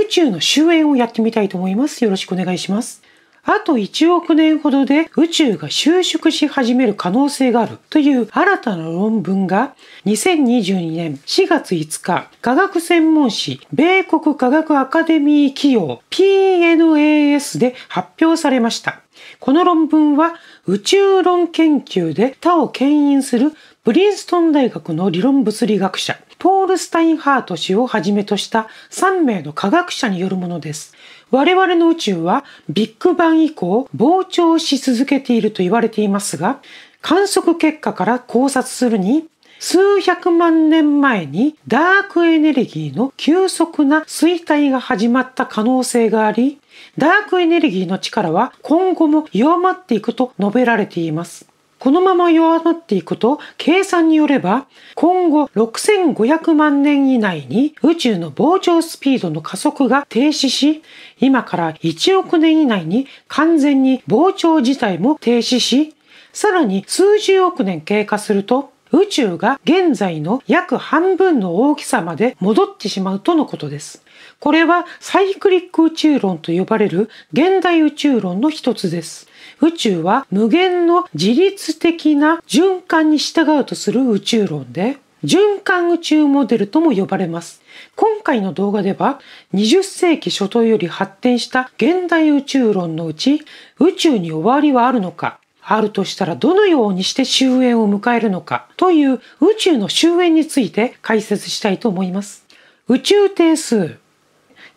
宇宙の終焉をやってみたいと思います。よろしくお願いします。あと1億年ほどで宇宙が収縮し始める可能性があるという新たな論文が2022年4月5日科学専門誌米国科学アカデミー企業 PNAS で発表されました。この論文は宇宙論研究で他を牽引するプリンストン大学の理論物理学者ポール・スタインハート氏をはじめとした3名の科学者によるものです。我々の宇宙はビッグバン以降膨張し続けていると言われていますが、観測結果から考察するに、数百万年前にダークエネルギーの急速な衰退が始まった可能性があり、ダークエネルギーの力は今後も弱まっていくと述べられています。このまま弱まっていくと、計算によれば、今後6500万年以内に宇宙の膨張スピードの加速が停止し、今から1億年以内に完全に膨張自体も停止し、さらに数十億年経過すると、宇宙が現在の約半分の大きさまで戻ってしまうとのことです。これはサイクリック宇宙論と呼ばれる現代宇宙論の一つです。宇宙は無限の自律的な循環に従うとする宇宙論で、循環宇宙モデルとも呼ばれます。今回の動画では20世紀初頭より発展した現代宇宙論のうち宇宙に終わりはあるのかあるとしたらどのようにして終焉を迎えるのかという宇宙の終焉について解説したいと思います。宇宙定数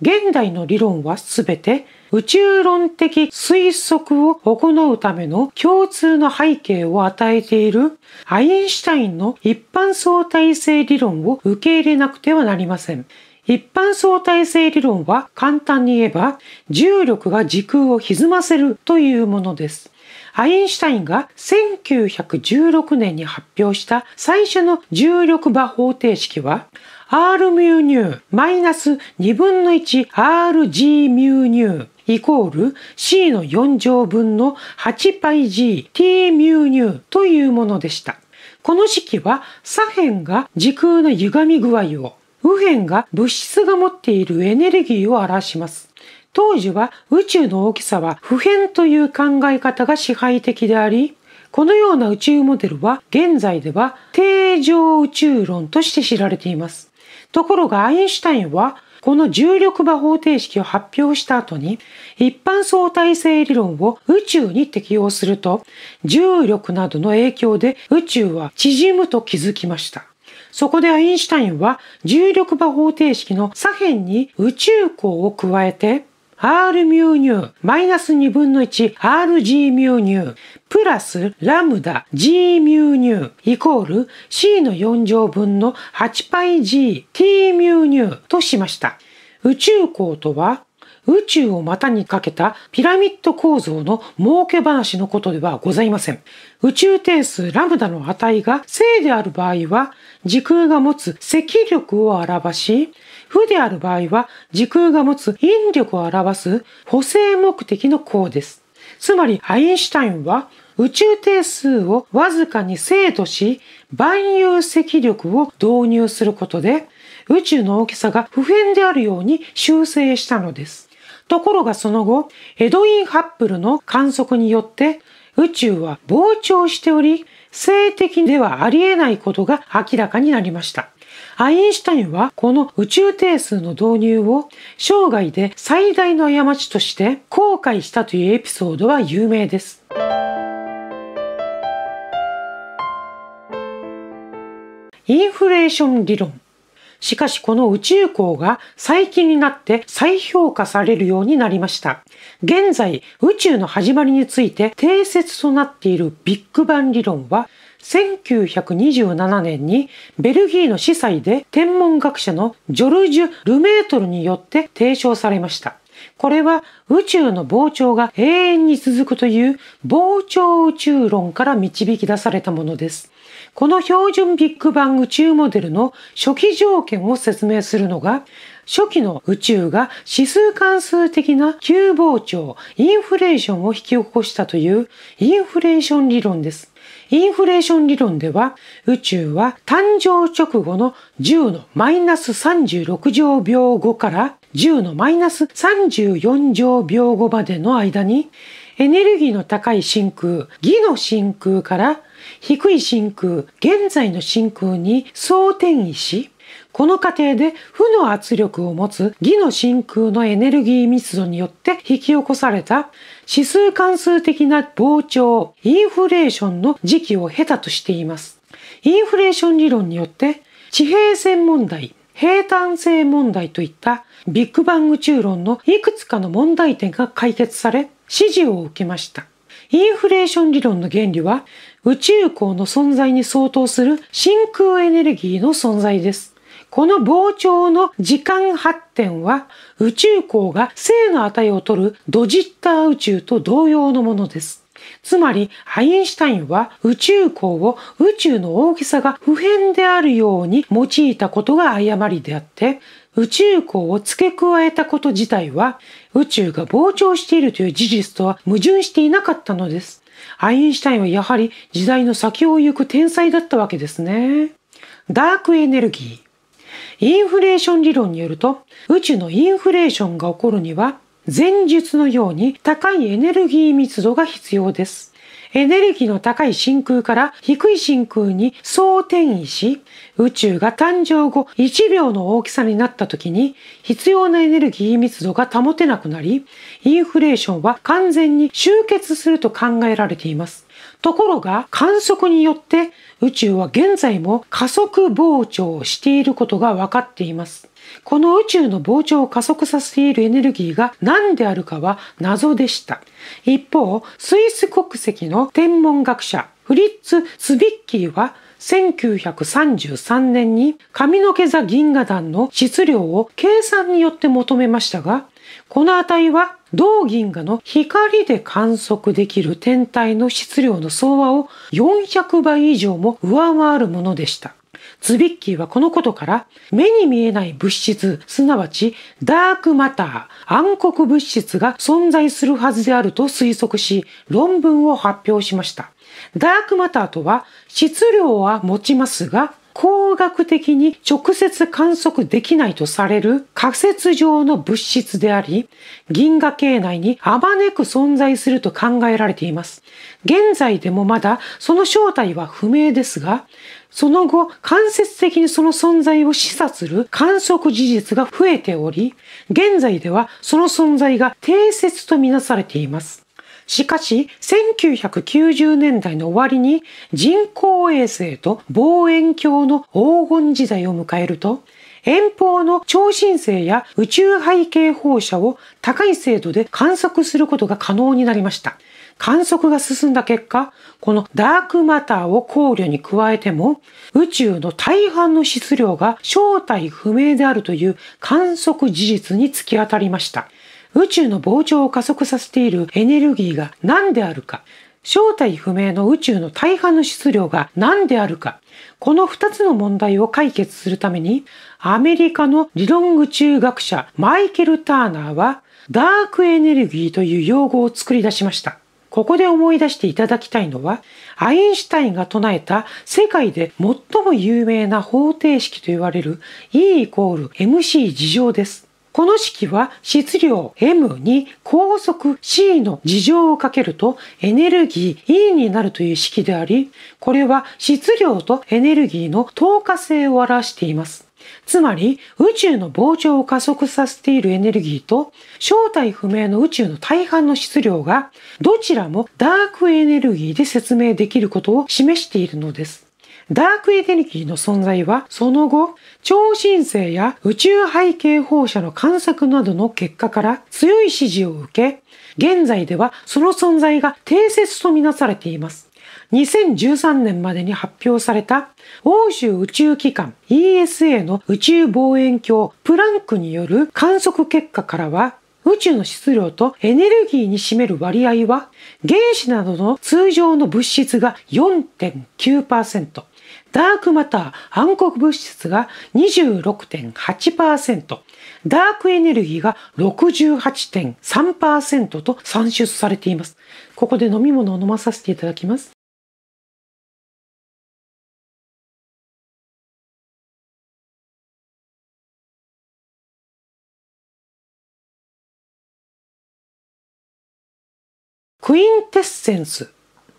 現代の理論はすべて宇宙論的推測を行うための共通の背景を与えているアインシュタインの一般相対性理論を受け入れなくてはなりません。一般相対性理論は簡単に言えば重力が時空を歪ませるというものです。アインシュタインが1916年に発表した最初の重力場方程式は R ミュマイナス2分の 1RG ミュイコール C の4乗分の 8πGt ミュというものでした。この式は左辺が時空の歪み具合を、右辺が物質が持っているエネルギーを表します。当時は宇宙の大きさは普遍という考え方が支配的であり、このような宇宙モデルは現在では定常宇宙論として知られています。ところがアインシュタインはこの重力場方程式を発表した後に一般相対性理論を宇宙に適用すると重力などの影響で宇宙は縮むと気づきました。そこでアインシュタインは重力場方程式の左辺に宇宙項を加えて R ミュ入、マイナス2分の 1RG ミュ入、プラスラムダ G ミュ入、イコール C の4乗分の 8πGT ミュ入としました。宇宙光とは宇宙を股にかけたピラミッド構造の儲け話のことではございません。宇宙定数ラムダの値が正である場合は、時空が持つ積力を表し、負である場合は時空が持つ引力を表す補正目的の項です。つまりアインシュタインは宇宙定数をわずかに精とし、万有積力を導入することで、宇宙の大きさが不変であるように修正したのです。ところがその後、エドウィン・ハッブルの観測によって、宇宙は膨張しており、性的ではありえないことが明らかになりました。アインシュタインはこの宇宙定数の導入を生涯で最大の過ちとして後悔したというエピソードは有名です。インフレーション理論。しかしこの宇宙港が最近になって再評価されるようになりました。現在、宇宙の始まりについて定説となっているビッグバン理論は1927年にベルギーの司祭で天文学者のジョルジュ・ルメートルによって提唱されました。これは宇宙の膨張が永遠に続くという膨張宇宙論から導き出されたものです。この標準ビッグバン宇宙モデルの初期条件を説明するのが、初期の宇宙が指数関数的な急膨張、インフレーションを引き起こしたというインフレーション理論です。インフレーション理論では、宇宙は誕生直後の10のマイナス36乗秒後から10のマイナス34乗秒後までの間に、エネルギーの高い真空、義の真空から低い真空、現在の真空に相転移し、この過程で負の圧力を持つ義の真空のエネルギー密度によって引き起こされた指数関数的な膨張、インフレーションの時期を経たとしています。インフレーション理論によって地平線問題、平坦性問題といったビッグバン宇宙論のいくつかの問題点が解決され指示を受けました。インフレーション理論の原理は宇宙港の存在に相当する真空エネルギーの存在です。この膨張の時間発展は宇宙光が正の値を取るドジッター宇宙と同様のものです。つまり、アインシュタインは宇宙光を宇宙の大きさが不変であるように用いたことが誤りであって、宇宙光を付け加えたこと自体は宇宙が膨張しているという事実とは矛盾していなかったのです。アインシュタインはやはり時代の先を行く天才だったわけですね。ダークエネルギー。インフレーション理論によると、宇宙のインフレーションが起こるには、前述のように高いエネルギー密度が必要です。エネルギーの高い真空から低い真空に総転移し、宇宙が誕生後1秒の大きさになった時に必要なエネルギー密度が保てなくなり、インフレーションは完全に終結すると考えられています。ところが観測によって宇宙は現在も加速膨張していることが分かっています。この宇宙の膨張を加速させているエネルギーが何であるかは謎でした。一方、スイス国籍の天文学者フリッツ・スビッキーは1933年に髪の毛座銀河団の質量を計算によって求めましたが、この値は同銀河の光で観測できる天体の質量の総和を400倍以上も上回るものでした。ズビッキーはこのことから、目に見えない物質、すなわちダークマター、暗黒物質が存在するはずであると推測し、論文を発表しました。ダークマターとは質量は持ちますが、工学的に直接観測できないとされる仮説上の物質であり、銀河系内にあまねく存在すると考えられています。現在でもまだその正体は不明ですが、その後、間接的にその存在を示唆する観測事実が増えており、現在ではその存在が定説とみなされています。しかし、1990年代の終わりに人工衛星と望遠鏡の黄金時代を迎えると、遠方の超新星や宇宙背景放射を高い精度で観測することが可能になりました。観測が進んだ結果、このダークマターを考慮に加えても、宇宙の大半の質量が正体不明であるという観測事実に突き当たりました。宇宙の膨張を加速させているエネルギーが何であるか、正体不明の宇宙の大半の質量が何であるか、この2つの問題を解決するために、アメリカの理論宇宙学者マイケル・ターナーは、ダークエネルギーという用語を作り出しました。ここで思い出していただきたいのは、アインシュタインが唱えた世界で最も有名な方程式と言われる E イコール MC 事情です。この式は質量 M に高速 C の事情をかけるとエネルギー E になるという式であり、これは質量とエネルギーの等価性を表しています。つまり宇宙の膨張を加速させているエネルギーと正体不明の宇宙の大半の質量がどちらもダークエネルギーで説明できることを示しているのです。ダークエデニティの存在は、その後、超新星や宇宙背景放射の観測などの結果から強い支持を受け、現在ではその存在が定説とみなされています。2013年までに発表された欧州宇宙機関 ESA の宇宙望遠鏡プランクによる観測結果からは宇宙の質量とエネルギーに占める割合は原子などの通常の物質が4.9%ダークマター、暗黒物質が26.8%、ダークエネルギーが68.3%と算出されています。ここで飲み物を飲まさせていただきます。クインテッセンス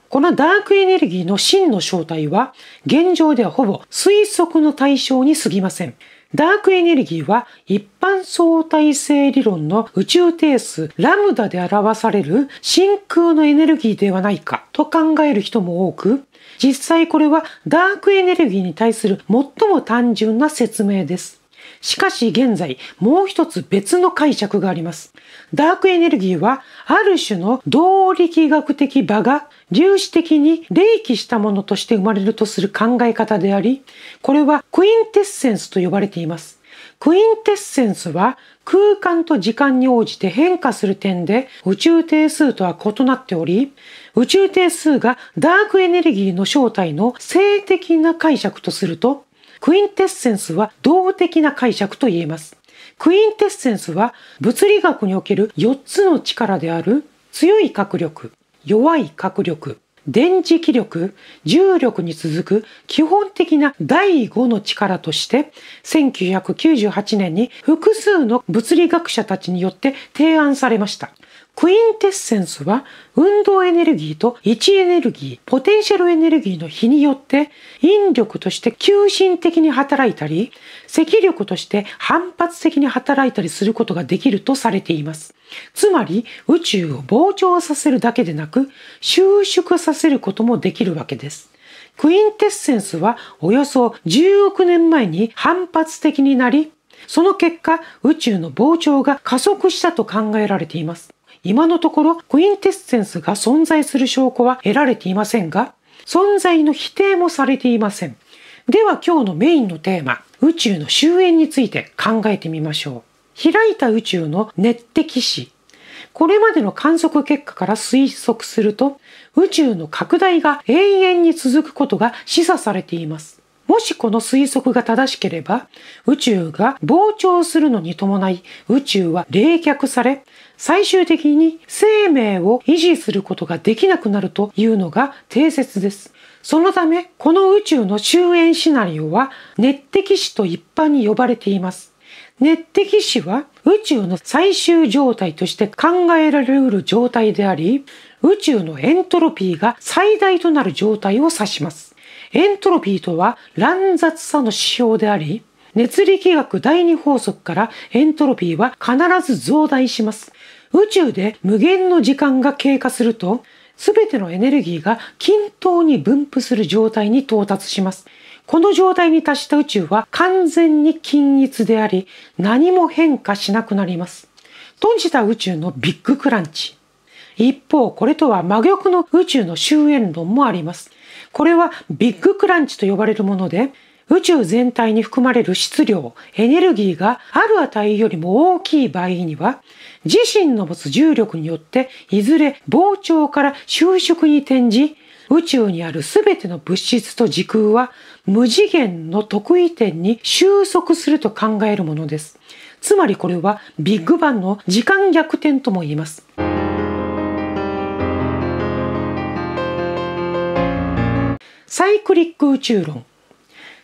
このダークエネルギーの真の正体は、現状ではほぼ推測の対象に過ぎません。ダークエネルギーは一般相対性理論の宇宙定数ラムダで表される真空のエネルギーではないかと考える人も多く、実際これはダークエネルギーに対する最も単純な説明です。しかし現在、もう一つ別の解釈があります。ダークエネルギーは、ある種の動力学的場が粒子的に霊気したものとして生まれるとする考え方であり、これはクインテッセンスと呼ばれています。クインテッセンスは空間と時間に応じて変化する点で宇宙定数とは異なっており、宇宙定数がダークエネルギーの正体の性的な解釈とすると、クインテッセンスは動的な解釈と言えます。クインテッセンスは物理学における4つの力である強い核力、弱い核力、電磁気力、重力に続く基本的な第5の力として、1998年に複数の物理学者たちによって提案されました。クインテッセンスは運動エネルギーと位置エネルギー、ポテンシャルエネルギーの比によって引力として求心的に働いたり、積力として反発的に働いたりすることができるとされています。つまり宇宙を膨張させるだけでなく収縮させることもできるわけです。クインテッセンスはおよそ10億年前に反発的になり、その結果宇宙の膨張が加速したと考えられています。今のところクインテッセンスが存在する証拠は得られていませんが、存在の否定もされていません。では今日のメインのテーマ、宇宙の終焉について考えてみましょう。開いた宇宙の熱的史。これまでの観測結果から推測すると、宇宙の拡大が永遠に続くことが示唆されています。もしこの推測が正しければ、宇宙が膨張するのに伴い、宇宙は冷却され、最終的に生命を維持することができなくなるというのが定説です。そのため、この宇宙の終焉シナリオは熱的死と一般に呼ばれています。熱的死は宇宙の最終状態として考えられる状態であり、宇宙のエントロピーが最大となる状態を指します。エントロピーとは乱雑さの指標であり、熱力学第二法則からエントロピーは必ず増大します。宇宙で無限の時間が経過すると、すべてのエネルギーが均等に分布する状態に到達します。この状態に達した宇宙は完全に均一であり、何も変化しなくなります。閉じた宇宙のビッグクランチ。一方、これとは真逆の宇宙の終焉論もあります。これはビッグクランチと呼ばれるもので、宇宙全体に含まれる質量、エネルギーがある値よりも大きい場合には、自身の持つ重力によっていずれ膨張から収縮に転じ、宇宙にある全ての物質と時空は無次元の特異点に収束すると考えるものです。つまりこれはビッグバンの時間逆転とも言います。サイクリック宇宙論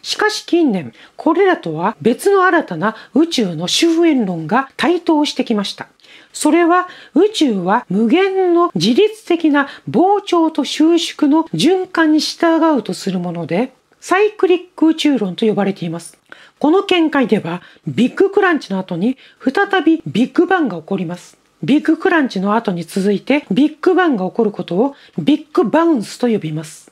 しかし近年、これらとは別の新たな宇宙の周縁論が台頭してきました。それは宇宙は無限の自律的な膨張と収縮の循環に従うとするもので、サイクリック宇宙論と呼ばれています。この見解では、ビッグクランチの後に再びビッグバンが起こります。ビッグクランチの後に続いてビッグバンが起こることをビッグバウンスと呼びます。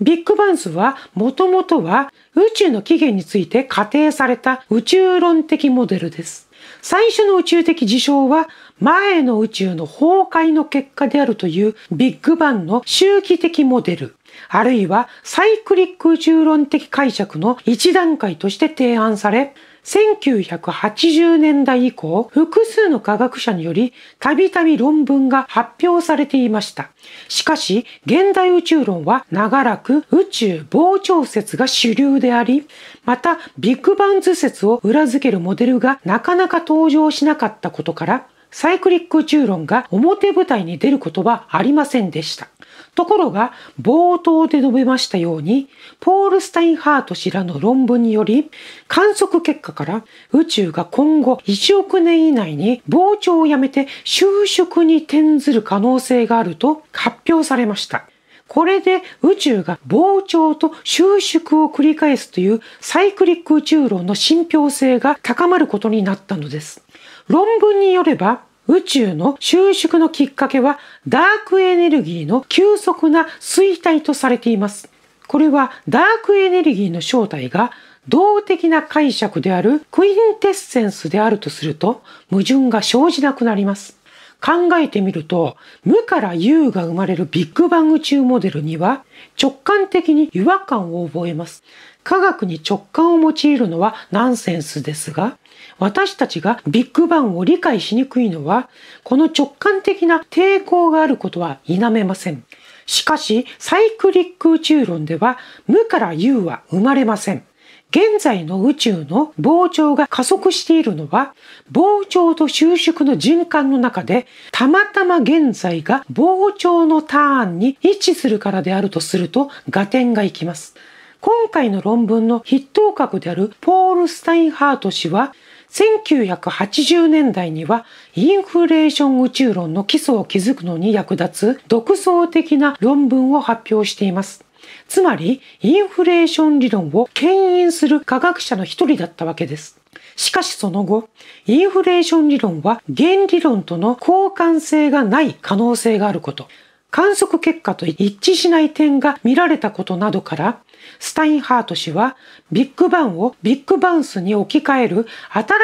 ビッグバンスはもともとは宇宙の起源について仮定された宇宙論的モデルです。最初の宇宙的事象は前の宇宙の崩壊の結果であるというビッグバンの周期的モデル、あるいはサイクリック宇宙論的解釈の一段階として提案され、1980年代以降、複数の科学者により、たびたび論文が発表されていました。しかし、現代宇宙論は長らく宇宙膨張説が主流であり、また、ビッグバン図説を裏付けるモデルがなかなか登場しなかったことから、サイクリック宇宙論が表舞台に出ることはありませんでした。ところが冒頭で述べましたようにポール・スタインハート氏らの論文により観測結果から宇宙が今後1億年以内に膨張をやめて収縮に転ずる可能性があると発表されました。これで宇宙が膨張と収縮を繰り返すというサイクリック宇宙論の信憑性が高まることになったのです。論文によれば宇宙の収縮のきっかけはダークエネルギーの急速な衰退とされています。これはダークエネルギーの正体が動的な解釈であるクインテッセンスであるとすると矛盾が生じなくなります。考えてみると、無から U が生まれるビッグバン宇宙モデルには直感的に違和感を覚えます。科学に直感を用いるのはナンセンスですが、私たちがビッグバンを理解しにくいのは、この直感的な抵抗があることは否めません。しかし、サイクリック宇宙論では、無から U は生まれません。現在の宇宙の膨張が加速しているのは、膨張と収縮の循環の中で、たまたま現在が膨張のターンに位置するからであるとすると、合点がいきます。今回の論文の筆頭格であるポール・スタインハート氏は、1980年代にはインフレーション宇宙論の基礎を築くのに役立つ独創的な論文を発表しています。つまり、インフレーション理論を牽引する科学者の一人だったわけです。しかしその後、インフレーション理論は原理論との交換性がない可能性があること、観測結果と一致しない点が見られたことなどから、スタインハート氏はビッグバンをビッグバウンスに置き換える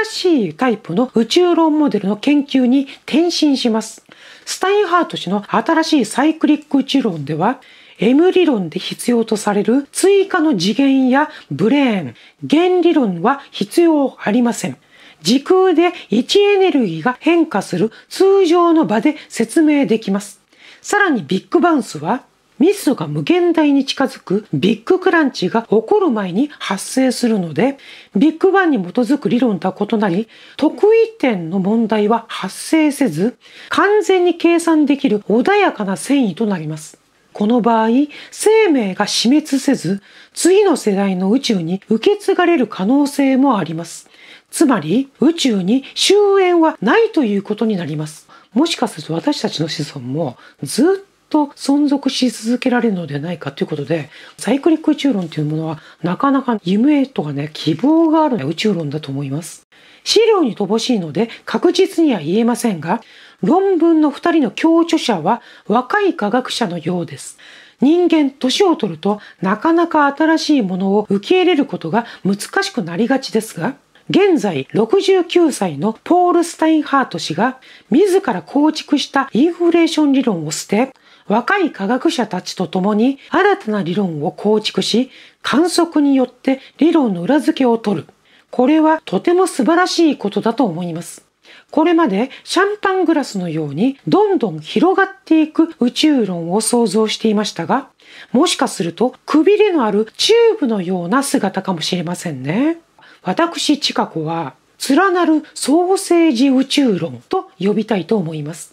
新しいタイプの宇宙論モデルの研究に転身します。スタインハート氏の新しいサイクリック宇宙論では、M 理論で必要とされる追加の次元やブレーン、原理論は必要ありません。時空で位置エネルギーが変化する通常の場で説明できます。さらにビッグバウンスはミスが無限大に近づくビッグクランチが起こる前に発生するので、ビッグバンに基づく理論とは異なり、得意点の問題は発生せず、完全に計算できる穏やかな繊維となります。この場合、生命が死滅せず、次の世代の宇宙に受け継がれる可能性もあります。つまり、宇宙に終焉はないということになります。もしかすると私たちの子孫もずっと存続し続けられるのではないかということで、サイクリック宇宙論というものはなかなか夢とかね、希望がある宇宙論だと思います。資料に乏しいので確実には言えませんが、論文の二人の共著者は若い科学者のようです。人間、年を取るとなかなか新しいものを受け入れることが難しくなりがちですが、現在69歳のポール・スタインハート氏が自ら構築したインフレーション理論を捨て、若い科学者たちと共に新たな理論を構築し、観測によって理論の裏付けを取る。これはとても素晴らしいことだと思います。これまでシャンパングラスのようにどんどん広がっていく宇宙論を想像していましたが、もしかするとくびれのあるチューブのような姿かもしれませんね。私千佳子は連なるソーセージ宇宙論と呼びたいと思います。